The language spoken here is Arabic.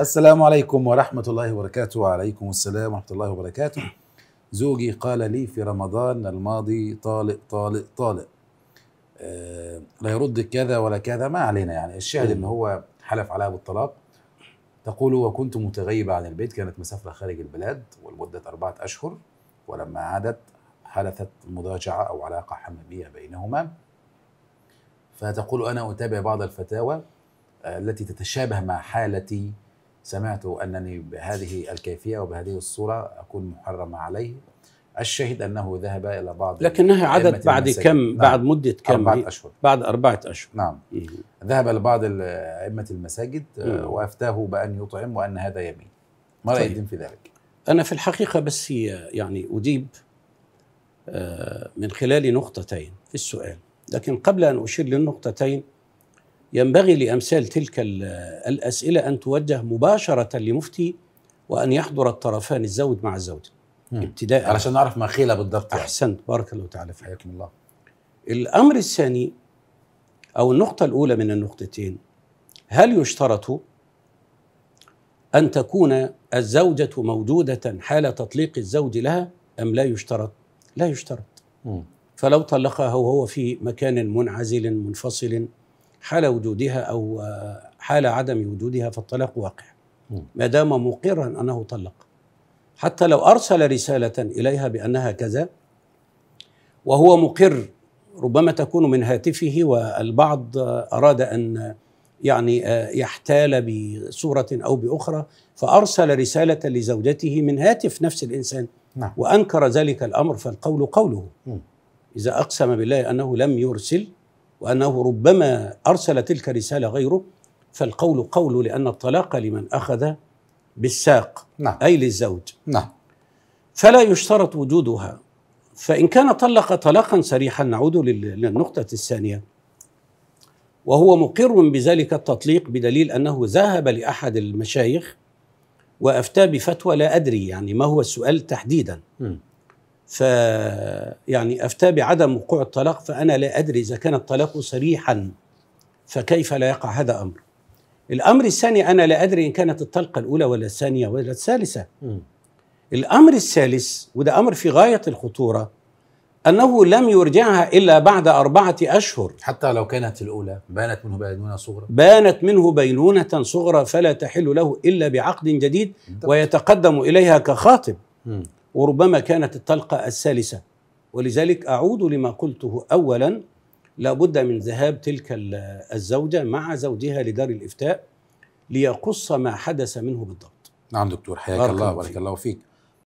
السلام عليكم ورحمة الله وبركاته وعليكم السلام ورحمة الله وبركاته زوجي قال لي في رمضان الماضي طالق طالق طالق آه لا يرد كذا ولا كذا ما علينا يعني الشاهد ان هو حلف عليها بالطلاق تقول وكنت متغيبة عن البيت كانت مسافرة خارج البلاد ولمدة أربعة أشهر ولما عادت حدثت مضاجعة أو علاقة حمامية بينهما فتقول أنا أتابع بعض الفتاوى آه، التي تتشابه مع حالتي سمعت أنني بهذه الكيفية وبهذه الصورة أكون محرم عليه الشاهد أنه ذهب إلى بعض لكنها عدت بعد المساجد. كم نعم. بعد مدة كم أربعة أشهر بعد أربعة أشهر نعم مم. ذهب إلى بعض أئمة المساجد آه، مم. وأفتاه بأن يطعم وأن هذا يمين ما طيب. في ذلك؟ أنا في الحقيقة بس يعني أجيب آه، من خلال نقطتين في السؤال لكن قبل أن أشير للنقطتين ينبغي لامثال تلك الاسئله ان توجه مباشره لمفتي وان يحضر الطرفان الزوج مع الزوجه ابتداء علشان نعرف ما خيله بالضبط يعني. احسنت بارك الله تعالى فيك حياكم الله الامر الثاني او النقطه الاولى من النقطتين هل يشترط ان تكون الزوجه موجوده حال تطليق الزوج لها ام لا يشترط لا يشترط م. فلو طلقها وهو في مكان منعزل منفصل حال وجودها او آه، حال عدم وجودها فالطلاق واقع ما دام مقرا انه طلق حتى لو ارسل رساله اليها بانها كذا وهو مقر ربما تكون من هاتفه والبعض آه، اراد ان آه، يعني يحتال بصوره او باخرى فارسل رساله لزوجته من هاتف نفس الانسان نعم. وانكر ذلك الامر فالقول قوله م. اذا اقسم بالله انه لم يرسل وأنه ربما أرسل تلك الرسالة غيره فالقول قول لأن الطلاق لمن أخذ بالساق نعم. أي للزوج نعم. فلا يشترط وجودها فإن كان طلق طلاقا صريحا نعود للنقطة الثانية وهو مقر بذلك التطليق بدليل أنه ذهب لأحد المشايخ وأفتى بفتوى لا أدري يعني ما هو السؤال تحديدا م. فيعني أفتى بعدم وقوع الطلاق فأنا لا أدري إذا كان الطلاق صريحا فكيف لا يقع هذا أمر الأمر الثاني أنا لا أدري إن كانت الطلقة الأولى ولا الثانية ولا الثالثة الأمر الثالث وده أمر في غاية الخطورة أنه لم يرجعها إلا بعد أربعة أشهر حتى لو كانت الأولى بانت منه بينونة صغرى بانت منه بينونة صغرى فلا تحل له إلا بعقد جديد ويتقدم إليها كخاطب وربما كانت الطلقة الثالثة ولذلك أعود لما قلته أولا لابد من ذهاب تلك الزوجة مع زوجها لدار الإفتاء ليقص ما حدث منه بالضبط نعم دكتور حياك الله وبارك الله فيك